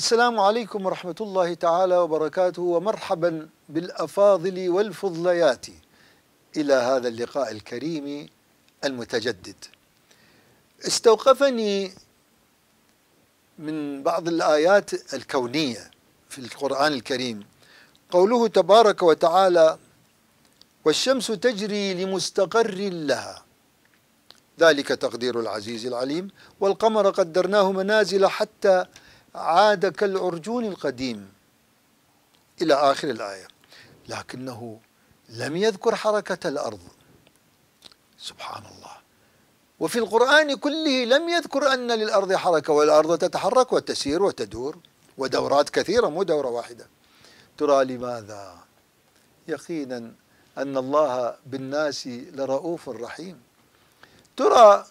السلام عليكم ورحمة الله تعالى وبركاته ومرحبا بالأفاضل والفضليات إلى هذا اللقاء الكريم المتجدد استوقفني من بعض الآيات الكونية في القرآن الكريم قوله تبارك وتعالى والشمس تجري لمستقر لها ذلك تقدير العزيز العليم والقمر قدرناه منازل حتى عاد كالعرجون القديم إلى آخر الآية لكنه لم يذكر حركة الأرض سبحان الله وفي القرآن كله لم يذكر أن للأرض حركة والأرض تتحرك وتسير وتدور ودورات كثيرة مو دورة واحدة ترى لماذا يقينا أن الله بالناس لرؤوف رحيم ترى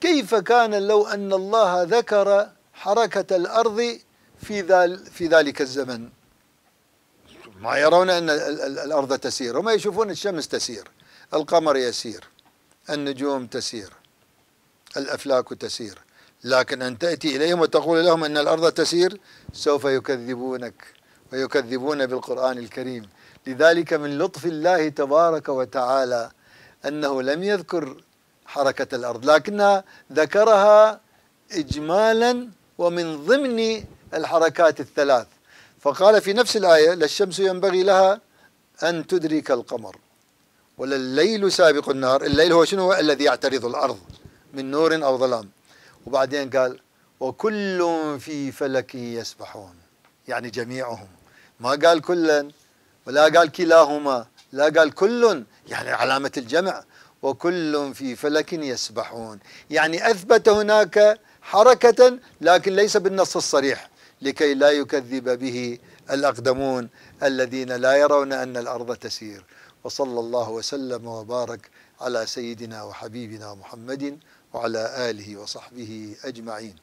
كيف كان لو أن الله ذكر حركة الأرض في, ذل في ذلك الزمن ما يرون أن الأرض تسير هم يشوفون الشمس تسير القمر يسير النجوم تسير الأفلاك تسير لكن أن تأتي إليهم وتقول لهم أن الأرض تسير سوف يكذبونك ويكذبون بالقرآن الكريم لذلك من لطف الله تبارك وتعالى أنه لم يذكر حركة الأرض لكنها ذكرها إجمالا ومن ضمن الحركات الثلاث فقال في نفس الآية للشمس ينبغي لها أن تدرك القمر ولا الليل سابق النار الليل هو شنو الذي يعترض الأرض من نور أو ظلام وبعدين قال وكل في فلك يسبحون يعني جميعهم ما قال كلا ولا قال كلاهما لا قال كل يعني علامة الجمع وكل في فلك يسبحون يعني أثبت هناك حركة لكن ليس بالنص الصريح لكي لا يكذب به الأقدمون الذين لا يرون أن الأرض تسير وصلى الله وسلم وبارك على سيدنا وحبيبنا محمد وعلى آله وصحبه أجمعين